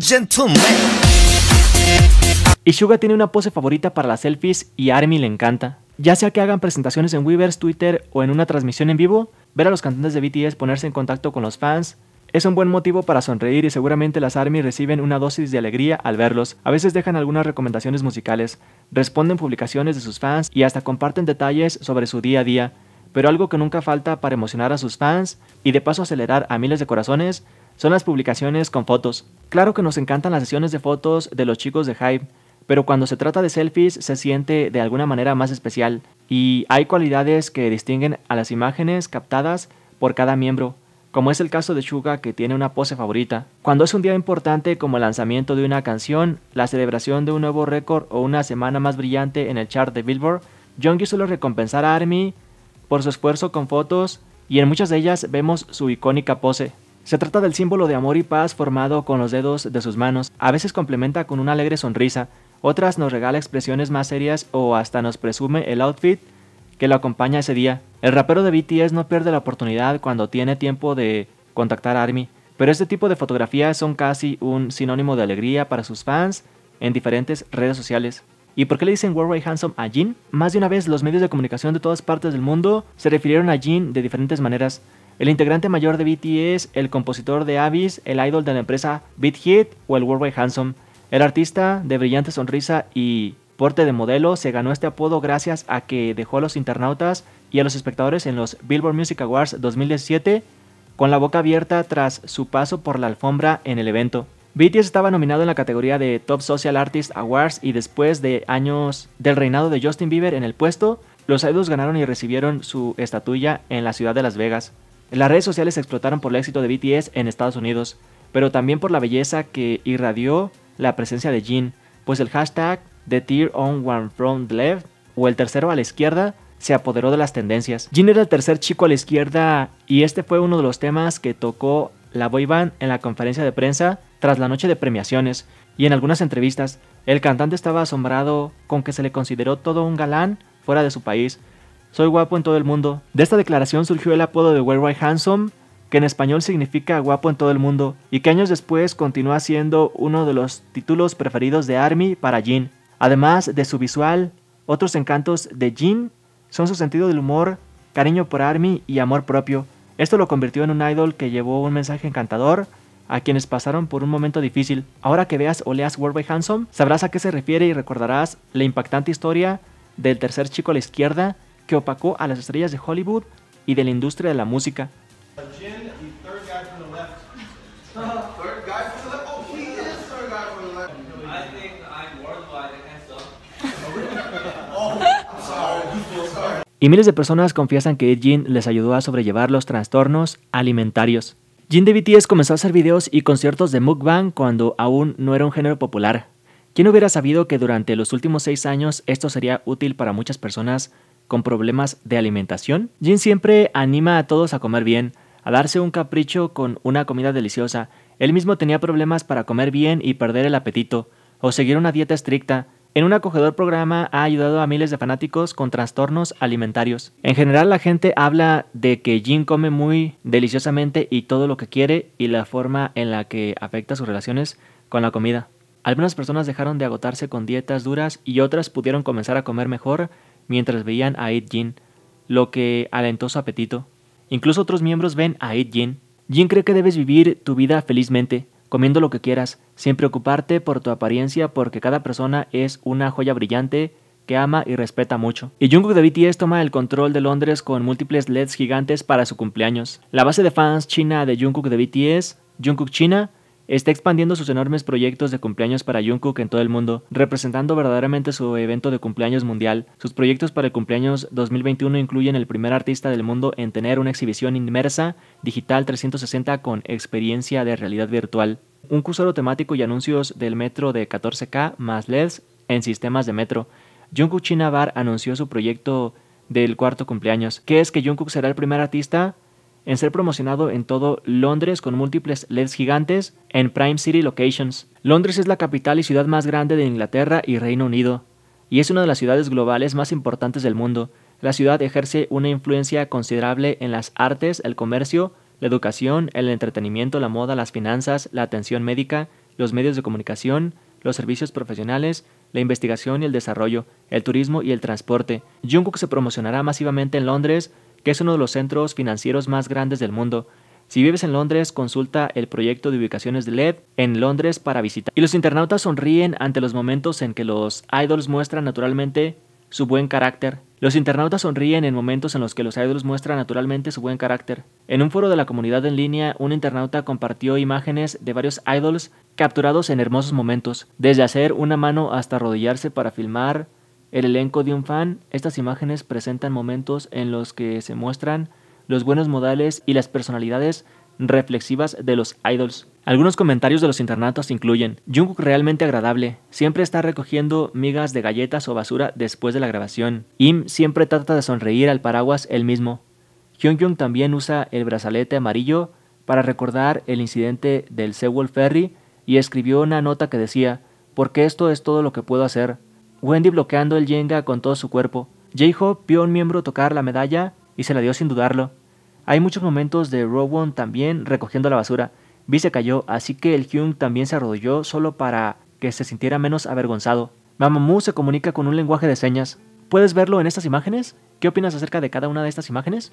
gentleman. Ishuga tiene una pose favorita para las selfies y Army le encanta. Ya sea que hagan presentaciones en Weavers, Twitter o en una transmisión en vivo, ver a los cantantes de BTS ponerse en contacto con los fans es un buen motivo para sonreír y seguramente las ARMY reciben una dosis de alegría al verlos. A veces dejan algunas recomendaciones musicales, responden publicaciones de sus fans y hasta comparten detalles sobre su día a día. Pero algo que nunca falta para emocionar a sus fans y de paso acelerar a miles de corazones son las publicaciones con fotos. Claro que nos encantan las sesiones de fotos de los chicos de Hype, pero cuando se trata de selfies se siente de alguna manera más especial y hay cualidades que distinguen a las imágenes captadas por cada miembro, como es el caso de Suga que tiene una pose favorita. Cuando es un día importante como el lanzamiento de una canción, la celebración de un nuevo récord o una semana más brillante en el chart de Billboard, Jungkook suele recompensar a ARMY por su esfuerzo con fotos y en muchas de ellas vemos su icónica pose. Se trata del símbolo de amor y paz formado con los dedos de sus manos, a veces complementa con una alegre sonrisa, otras nos regala expresiones más serias o hasta nos presume el outfit que lo acompaña ese día. El rapero de BTS no pierde la oportunidad cuando tiene tiempo de contactar a ARMY, pero este tipo de fotografías son casi un sinónimo de alegría para sus fans en diferentes redes sociales. ¿Y por qué le dicen Worldwide Handsome a Jin? Más de una vez los medios de comunicación de todas partes del mundo se refirieron a Jin de diferentes maneras. El integrante mayor de BTS, el compositor de Abyss, el idol de la empresa Beat Hit o el Worldwide Handsome. El artista de brillante sonrisa y porte de modelo se ganó este apodo gracias a que dejó a los internautas y a los espectadores en los Billboard Music Awards 2017 con la boca abierta tras su paso por la alfombra en el evento. BTS estaba nominado en la categoría de Top Social Artist Awards y después de años del reinado de Justin Bieber en el puesto, los idols ganaron y recibieron su estatuilla en la ciudad de Las Vegas. Las redes sociales explotaron por el éxito de BTS en Estados Unidos, pero también por la belleza que irradió la presencia de Jin, pues el hashtag The Tear on One from Left o el tercero a la izquierda se apoderó de las tendencias. Jin era el tercer chico a la izquierda y este fue uno de los temas que tocó la boy band en la conferencia de prensa tras la noche de premiaciones y en algunas entrevistas. El cantante estaba asombrado con que se le consideró todo un galán fuera de su país, soy guapo en todo el mundo. De esta declaración surgió el apodo de Worldwide Handsome, que en español significa guapo en todo el mundo, y que años después continúa siendo uno de los títulos preferidos de Army para Jin. Además de su visual, otros encantos de Jin son su sentido del humor, cariño por Army y amor propio. Esto lo convirtió en un idol que llevó un mensaje encantador a quienes pasaron por un momento difícil. Ahora que veas o leas World Handsome, sabrás a qué se refiere y recordarás la impactante historia del tercer chico a la izquierda que opacó a las estrellas de Hollywood y de la industria de la música. Y miles de personas confiesan que Jin les ayudó a sobrellevar los trastornos alimentarios. Jin de BTS comenzó a hacer videos y conciertos de mukbang cuando aún no era un género popular. ¿Quién hubiera sabido que durante los últimos seis años esto sería útil para muchas personas con problemas de alimentación. Jin siempre anima a todos a comer bien, a darse un capricho con una comida deliciosa. Él mismo tenía problemas para comer bien y perder el apetito, o seguir una dieta estricta. En un acogedor programa ha ayudado a miles de fanáticos con trastornos alimentarios. En general la gente habla de que Jin come muy deliciosamente y todo lo que quiere y la forma en la que afecta sus relaciones con la comida. Algunas personas dejaron de agotarse con dietas duras y otras pudieron comenzar a comer mejor mientras veían a Ed Jin, lo que alentó su apetito. Incluso otros miembros ven a Ed Jin. Jin cree que debes vivir tu vida felizmente, comiendo lo que quieras, sin preocuparte por tu apariencia porque cada persona es una joya brillante que ama y respeta mucho. Y Jungkook de BTS toma el control de Londres con múltiples LEDs gigantes para su cumpleaños. La base de fans china de Jungkook de BTS, Jungkook China, está expandiendo sus enormes proyectos de cumpleaños para Jungkook en todo el mundo, representando verdaderamente su evento de cumpleaños mundial. Sus proyectos para el cumpleaños 2021 incluyen el primer artista del mundo en tener una exhibición inmersa digital 360 con experiencia de realidad virtual, un cursor temático y anuncios del metro de 14K más LEDs en sistemas de metro. Jungkook China anunció su proyecto del cuarto cumpleaños, que es que Jungkook será el primer artista en ser promocionado en todo Londres con múltiples LEDs gigantes en Prime City Locations. Londres es la capital y ciudad más grande de Inglaterra y Reino Unido, y es una de las ciudades globales más importantes del mundo. La ciudad ejerce una influencia considerable en las artes, el comercio, la educación, el entretenimiento, la moda, las finanzas, la atención médica, los medios de comunicación, los servicios profesionales, la investigación y el desarrollo, el turismo y el transporte. Jungkook se promocionará masivamente en Londres que es uno de los centros financieros más grandes del mundo. Si vives en Londres, consulta el proyecto de ubicaciones de LED en Londres para visitar. Y los internautas sonríen ante los momentos en que los idols muestran naturalmente su buen carácter. Los internautas sonríen en momentos en los que los idols muestran naturalmente su buen carácter. En un foro de la comunidad en línea, un internauta compartió imágenes de varios idols capturados en hermosos momentos, desde hacer una mano hasta arrodillarse para filmar el elenco de un fan, estas imágenes presentan momentos en los que se muestran los buenos modales y las personalidades reflexivas de los idols. Algunos comentarios de los internatos incluyen Jungkook realmente agradable, siempre está recogiendo migas de galletas o basura después de la grabación. Im siempre trata de sonreír al paraguas él mismo. Hyungyung también usa el brazalete amarillo para recordar el incidente del Sewol Ferry y escribió una nota que decía, porque esto es todo lo que puedo hacer, Wendy bloqueando el Jenga con todo su cuerpo. J-Hope vio a un miembro tocar la medalla y se la dio sin dudarlo. Hay muchos momentos de Rowan también recogiendo la basura. Vi se cayó, así que el Hyung también se arrodilló solo para que se sintiera menos avergonzado. Mamamoo se comunica con un lenguaje de señas. ¿Puedes verlo en estas imágenes? ¿Qué opinas acerca de cada una de estas imágenes?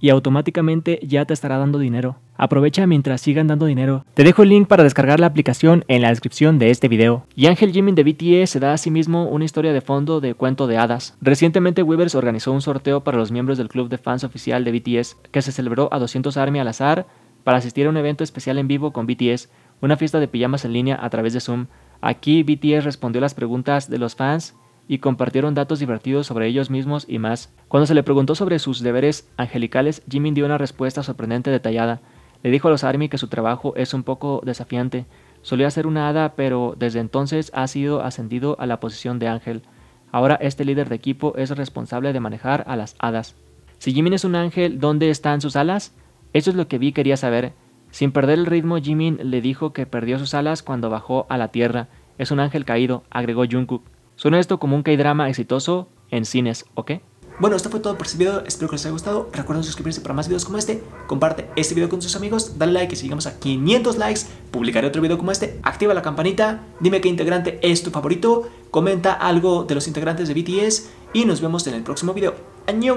y automáticamente ya te estará dando dinero. Aprovecha mientras sigan dando dinero. Te dejo el link para descargar la aplicación en la descripción de este video. Y Ángel Jimin de BTS se da a sí mismo una historia de fondo de cuento de hadas. Recientemente Weavers organizó un sorteo para los miembros del club de fans oficial de BTS que se celebró a 200 ARMY al azar para asistir a un evento especial en vivo con BTS, una fiesta de pijamas en línea a través de Zoom. Aquí BTS respondió las preguntas de los fans y compartieron datos divertidos sobre ellos mismos y más. Cuando se le preguntó sobre sus deberes angelicales, Jimin dio una respuesta sorprendente detallada. Le dijo a los Army que su trabajo es un poco desafiante. Solía ser una hada, pero desde entonces ha sido ascendido a la posición de ángel. Ahora este líder de equipo es responsable de manejar a las hadas. Si Jimin es un ángel, ¿dónde están sus alas? Eso es lo que Vi quería saber. Sin perder el ritmo, Jimin le dijo que perdió sus alas cuando bajó a la tierra. Es un ángel caído, agregó Jungkook. Suena esto como un K-drama exitoso en cines, ¿ok? Bueno, esto fue todo por este video, espero que les haya gustado. Recuerden suscribirse para más videos como este, comparte este video con sus amigos, dale like y si llegamos a 500 likes, publicaré otro video como este, activa la campanita, dime qué integrante es tu favorito, comenta algo de los integrantes de BTS y nos vemos en el próximo video. ¡Añón!